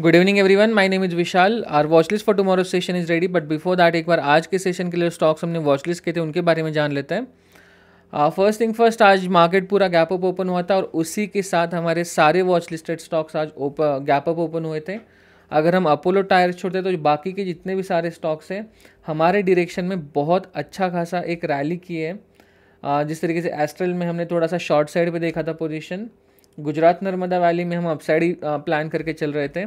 Good evening everyone my name is Vishal our watch for tomorrow session is ready but before that एक बार आज के session के लिए स्टॉक्स हमने वॉचलिस्ट किए के थे उनके बारे में जान लेते हैं फर्स्ट थिंग फर्स्ट आज मार्केट पूरा गैप अप ओपन हुआ था और उसी के साथ हमारे सारे वॉच लिस्टेड स्टॉक्स आज ओप गैप अप ओपन हुए थे अगर हम अपोलो टायर छोड़ते तो बाकी के जितने भी सारे स्टॉक्स हैं हमारे डिरेक्शन में बहुत अच्छा खासा एक रैली की है uh, जिस तरीके से एस्ट्रल में हमने थोड़ा सा शॉर्ट साइड पर देखा था पोजिशन गुजरात नर्मदा वैली में हम अपसाइड ही प्लान uh, करके चल रहे थे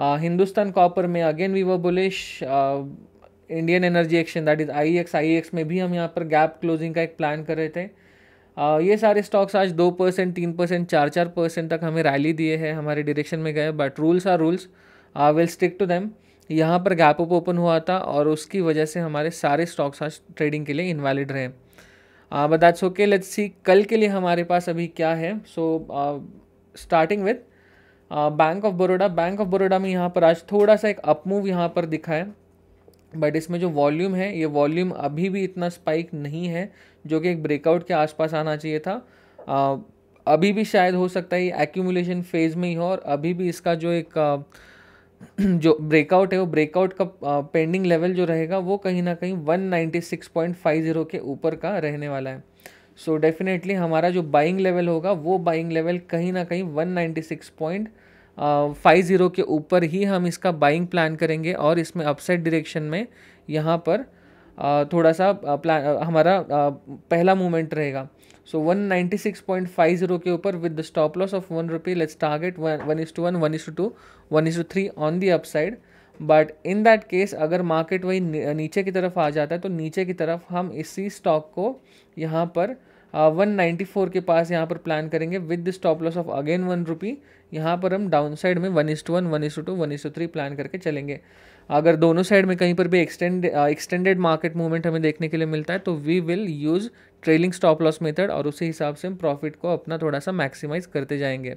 हिंदुस्तान uh, कॉपर में again we were bullish Indian energy exchange that is IEX IEX में भी हम यहाँ पर गैप क्लोजिंग का एक प्लान कर रहे थे uh, ये सारे स्टॉक्स आज दो परसेंट तीन परसेंट चार चार परसेंट तक हमें रैली दिए हैं हमारे डिरेक्शन में गए but rules are rules I will stick to them यहाँ पर गैप अप ओपन हुआ था और उसकी वजह से हमारे सारे स्टॉक्स आज ट्रेडिंग के लिए इनवैलिड रहे but that's okay let's see कल के लिए हमारे पास अभी क्या है so starting with Bank of Baroda Bank of Baroda में यहाँ पर आज थोड़ा सा एक अपमूव यहाँ पर दिखा है बट इसमें जो वॉल्यूम है ये वॉल्यूम अभी भी इतना स्पाइक नहीं है जो कि एक ब्रेकआउट के आसपास आना चाहिए था आ, अभी भी शायद हो सकता है ये एक्यूमुलेशन फेज में ही हो और अभी भी इसका जो एक आ, जो ब्रेकआउट है वो ब्रेकआउट का पेंडिंग लेवल जो रहेगा वो कहीं ना कहीं 196.50 के ऊपर का रहने वाला है सो so डेफिनेटली हमारा जो बाइंग लेवल होगा वो बाइंग लेवल कहीं ना कहीं 196. फाइव ज़ीरो के ऊपर ही हम इसका बाइंग प्लान करेंगे और इसमें अपसाइड डायरेक्शन में यहाँ पर थोड़ा सा प्लान हमारा पहला मूवमेंट रहेगा so one ninety six point five zero के ऊपर with the stop loss of one rupee let's target one is to one one is two two one is two three on the upside but in that case अगर market वही नीचे की तरफ आ जाता है तो नीचे की तरफ हम इसी स्टॉक को यहाँ पर वन नाइन्टी फोर के पास यहाँ पर प्लान करेंगे with the stop loss of again one rupee यहाँ पर हम डाउन साइड में वन इस टू वन वन इस टू टू वन इस टू थ्री प्लान करके चलेंगे अगर दोनों साइड में कहीं पर भी एक्सटेंड एक्सटेंडेड मार्केट मूवमेंट हमें देखने के लिए मिलता है तो we will use trailing stop loss method और उसी हिसाब से हम प्रॉफिट को अपना थोड़ा सा मैक्सिमाइज करते जाएंगे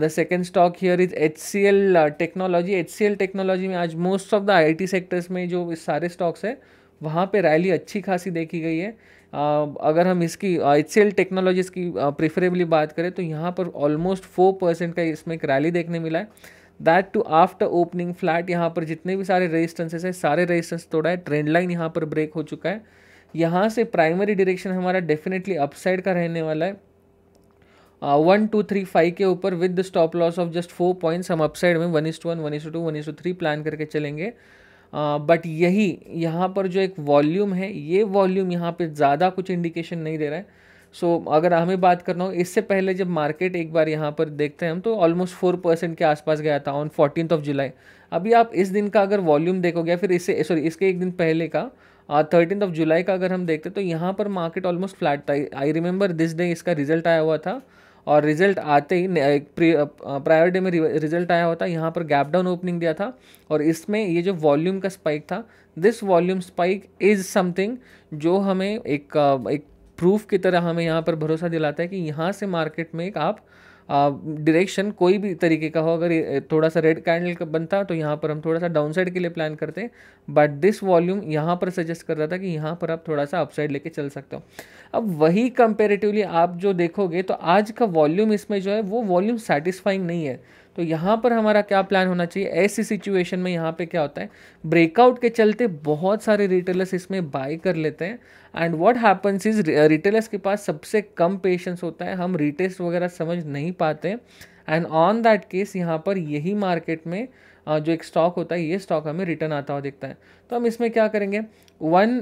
the second stock here is H C L technology H C L technology में आज most of the I T sectors में जो सारे स्टॉक्स है वहाँ पे रैली अच्छी खासी देखी गई है अगर हम इसकी एच टेक्नोलॉजीज़ की प्रेफरेबली बात करें तो यहाँ पर ऑलमोस्ट फोर परसेंट का इसमें एक रैली देखने मिला है that too after opening flat यहाँ पर जितने भी सारे रेजिस्टेंसेस है सारे रेजिस्टेंस तोड़ा है ट्रेंड लाइन यहाँ पर ब्रेक हो चुका है यहाँ से प्राइमरी डायरेक्शन हमारा डेफिनेटली अपसाइड का रहने वाला है वन टू थ्री फाइव के ऊपर with the stop loss of just four points हम अपसाइड में one is to one one is to one is two three plan करके चलेंगे बट यही यहाँ पर जो एक वॉल्यूम है ये वॉल्यूम यहाँ पे ज़्यादा कुछ इंडिकेशन नहीं दे रहा है सो so, अगर हमें बात करना हो इससे पहले जब मार्केट एक बार यहाँ पर देखते हैं हम तो ऑलमोस्ट फोर परसेंट के आसपास गया था ऑन फोर्टीन ऑफ जुलाई अभी आप इस दिन का अगर वॉल्यूम देखोगे फिर इससे सॉरी इसके एक दिन पहले का थर्टीन ऑफ जुलाई का अगर हम देखते तो यहाँ पर मार्केट ऑलमोस्ट फ्लैट था आई रिमेंबर दिस डे इसका रिजल्ट आया हुआ था और रिजल्ट आते ही प्रायर डे में रिजल्ट आया होता यहाँ पर गैप डाउन ओपनिंग दिया था और इसमें ये जो वॉल्यूम का स्पाइक था this volume spike is something जो हमें एक एक प्रूफ की तरह हमें यहाँ पर भरोसा दिलाता है कि यहाँ से मार्केट में एक आप डायरेक्शन कोई भी तरीके का हो अगर थोड़ा सा रेड कैंडल का बनता तो यहाँ पर हम थोड़ा सा डाउन साइड के लिए प्लान करते बट दिस वॉल्यूम यहाँ पर सजेस्ट कर रहा था कि यहाँ पर आप थोड़ा सा अपसाइड लेके चल सकते हो अब वही कंपेरेटिवली आप जो देखोगे तो आज का वॉल्यूम इसमें जो है वो वॉल्यूम सेटिस्फाइंग नहीं है तो यहाँ पर हमारा क्या प्लान होना चाहिए ऐसी सिचुएशन में यहाँ पे क्या होता है ब्रेकआउट के चलते बहुत सारे रिटेलर्स इसमें बाई कर लेते हैं and what happens is retailers के पास सबसे कम पेशेंस होता है हम रिटेल्स वगैरह समझ नहीं पाते एंड ऑन दैट केस यहाँ पर यही मार्केट में जो एक स्टॉक होता है ये स्टॉक हमें रिटर्न आता हुआ दिखता है तो हम इसमें क्या करेंगे one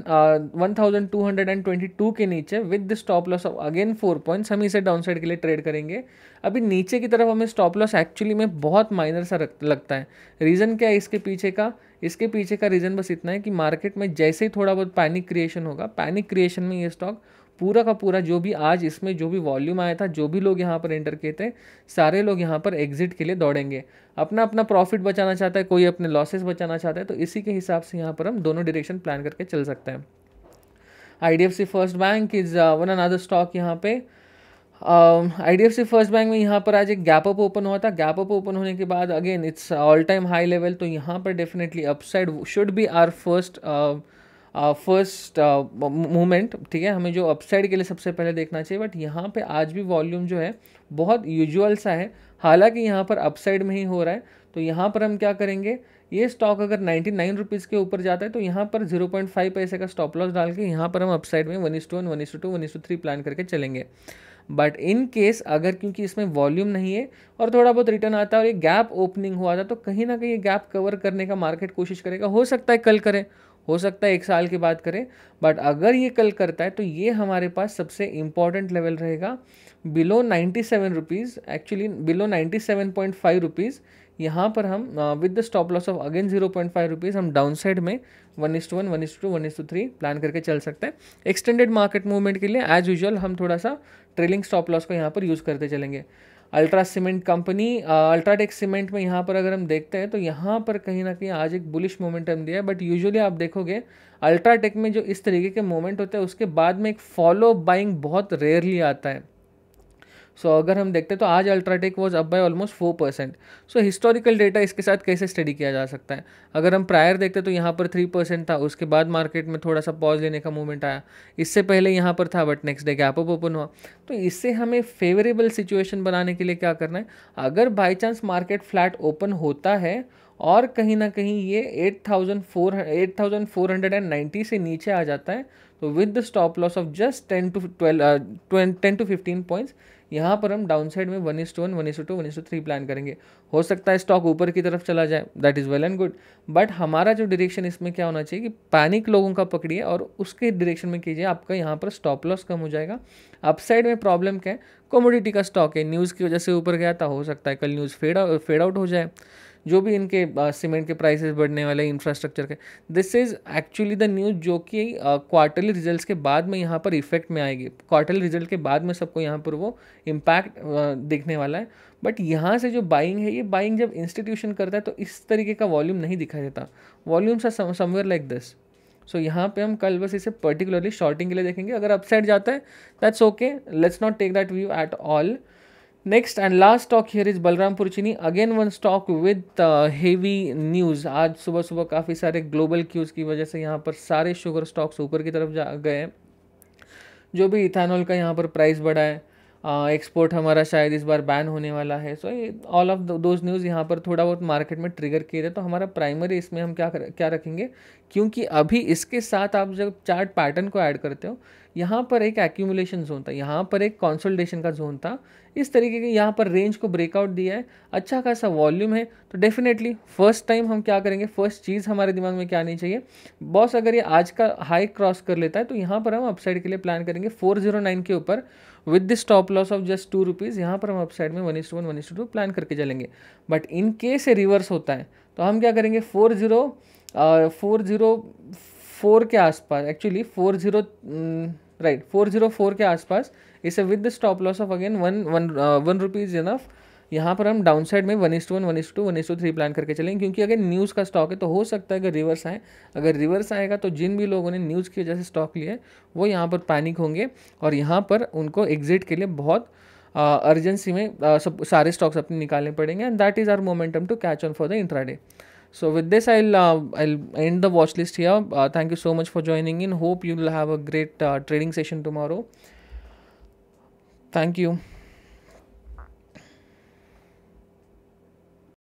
one thousand two hundred and twenty two के नीचे with the stop loss of again four points हम इसे डाउन साइड के लिए ट्रेड करेंगे अभी नीचे की तरफ हमें स्टॉप लॉस एक्चुअली में बहुत माइनर सा लगता है रीज़न क्या है इसके पीछे का इसके पीछे का रीज़न बस इतना है कि मार्केट में जैसे ही थोड़ा बहुत पैनिक क्रिएशन होगा पैनिक क्रिएशन में ये स्टॉक पूरा का पूरा जो भी आज इसमें जो भी वॉल्यूम आया था जो भी लोग यहाँ पर एंटर किए थे सारे लोग यहाँ पर एग्जिट के लिए दौड़ेंगे अपना अपना प्रॉफिट बचाना चाहता है कोई अपने लॉसेस बचाना चाहता है तो इसी के हिसाब से यहाँ पर हम दोनों डायरेक्शन प्लान करके चल सकते हैं I D F C first bank is one another stock यहाँ पे I D F C first bank में यहाँ पर आज एक गैप अप ओपन हुआ था गैप अप ओपन होने के बाद again it's all time high level तो यहाँ पर definitely upside should be our first uh, first movement ठीक है हमें जो अपसाइड के लिए सबसे पहले देखना चाहिए बट यहाँ पे आज भी वॉल्यूम जो है बहुत यूजुअल सा है हालांकि यहाँ पर अपसाइड में ही हो रहा है तो यहाँ पर हम क्या करेंगे ये स्टॉक अगर नाइन्टी नाइन रुपीज़ के ऊपर जाता है तो यहाँ पर जीरो पॉइंट फाइव पैसे का स्टॉप लॉस डाल के यहाँ पर हम अपसाइड में वन इस टू वन वन इस टू वन इस टू थ्री प्लान करके चलेंगे बट इन केस अगर क्योंकि इसमें वॉल्यूम नहीं है और थोड़ा बहुत रिटर्न आता है और ये गैप ओपनिंग हुआ था तो कहीं ना कहीं ये गैप कवर करने का मार्केट कोशिश करेगा हो सकता है कल करें हो सकता है एक साल की बात करें बट अगर ये कल करता है तो ये हमारे पास सबसे इम्पॉर्टेंट लेवल रहेगा below ninety seven rupees actually below ninety seven point five rupees यहाँ पर हम with the stop loss of again zero point five rupees हम डाउन साइड में one is to one one is to one is two three plan करके चल सकते हैं extended market movement के लिए एज यूजल हम थोड़ा सा ट्रेलिंग स्टॉप लॉस को यहाँ पर यूज़ करते चलेंगे ultra cement company UltraTech cement में यहाँ पर अगर हम देखते हैं तो यहाँ पर कहीं ना कहीं आज एक बुलिश मोमेंटम दिया है बट यूजुअली आप देखोगे अल्ट्राटेक में जो इस तरीके के मोमेंट होते हैं उसके बाद में एक फॉलो बाइंग बहुत रेयरली आता है सो so, अगर हम देखते तो आज UltraTech was up by almost four percent so historical data इसके साथ कैसे स्टडी किया जा सकता है अगर हम प्रायर देखते तो यहाँ पर थ्री परसेंट था उसके बाद मार्केट में थोड़ा सा पॉज लेने का मूवमेंट आया इससे पहले यहाँ पर था but next day gap up open हुआ तो इससे हमें फेवरेबल सिचुएशन बनाने के लिए क्या करना है अगर by chance market flat open होता है और कहीं ना कहीं ये एंड नाइन्टी से नीचे आ जाता है तो with the stop loss of just ten to twelve ten to fifteen points यहाँ पर हम डाउन साइड में one is to one one is to one इस टू थ्री प्लान करेंगे हो सकता है स्टॉक ऊपर की तरफ चला जाए that is well and good but हमारा जो डायरेक्शन इसमें क्या होना चाहिए कि पैनिक लोगों का पकड़िए और उसके डायरेक्शन में कीजिए आपका यहाँ पर स्टॉप लॉस कम हो जाएगा अपसाइड में प्रॉब्लम क्या है कॉमोडिटी का स्टॉक है न्यूज़ की वजह से ऊपर गया था हो सकता है कल न्यूज़ फेड फेड आउट हो जाए जो भी इनके सीमेंट के प्राइसेस बढ़ने वाले इंफ्रास्ट्रक्चर के this is actually the news जो कि क्वार्टरली रिजल्ट्स के बाद में यहाँ पर इफेक्ट में आएगी क्वार्टरली रिजल्ट के बाद में सबको यहाँ पर वो इम्पैक्ट दिखने वाला है बट यहाँ से जो बाइंग है ये बाइंग जब इंस्टीट्यूशन करता है तो इस तरीके का वॉल्यूम नहीं दिखाई देता volumes are somewhere like this so यहाँ पे हम कल बस इसे पर्टिकुलरली शॉर्टिंग के लिए देखेंगे अगर अपसाइड जाता है that's okay let's not take that view at all next and last stock here is Balrampur Chini again one stock with heavy news आज सुबह सुबह काफ़ी सारे ग्लोबल क्यूज़ की वजह से यहाँ पर सारे शुगर स्टॉक्स ऊपर की तरफ जा गए जो भी इथेनॉल का यहाँ पर प्राइस बढ़ा है एक्सपोर्ट हमारा शायद इस बार बैन होने वाला है so all of those news यहाँ पर थोड़ा बहुत मार्केट में ट्रिगर किए थे तो हमारा प्राइमरी इसमें हम क्या कर, क्या रखेंगे क्योंकि अभी इसके साथ आप जब चार्ट पैटर्न को ऐड करते हो यहाँ पर एक एक्यूमुलेशन जोन था यहाँ पर एक कॉन्सल्टेशन का जोन था इस तरीके के यहाँ पर रेंज को ब्रेकआउट दिया है अच्छा खासा वॉल्यूम है तो डेफिनेटली फर्स्ट टाइम हम क्या करेंगे फर्स्ट चीज़ हमारे दिमाग में क्या आनी चाहिए बॉस अगर ये आज का हाई क्रॉस कर लेता है तो यहाँ पर हम अपसाइड के लिए प्लान करेंगे फोर के ऊपर with the stop loss of just two rupees यहाँ पर हम अपसाइड में वन इस टू वन वन इस टू टू प्लान करके चलेंगे बट इन केस ये रिवर्स होता है तो हम क्या करेंगे four zero four zero four के आसपास actually four zero right four zero four के आसपास इसे with the stop loss of again one one one rupees enough यहाँ पर हम डाउन साइड में वन इस टू वन वन इस टू वन इस टू थ्री प्लान करके चलेंगे क्योंकि अगर न्यूज़ का स्टॉक है तो हो सकता है अगर रिवर्स आए अगर रिवर्स आएगा तो जिन भी लोगों ने न्यूज़ की वजह से स्टॉक लिए वो यहाँ पर पैनिक होंगे और यहाँ पर उनको एग्जिट के लिए बहुत अर्जेंसी में आ, सब सारे स्टॉक्स अपने निकालने पड़ेंगे and that is our momentum to catch on for the intraday so with this I I end the watch list list thank you so much for joining in hope you will have a great trading session trading thank you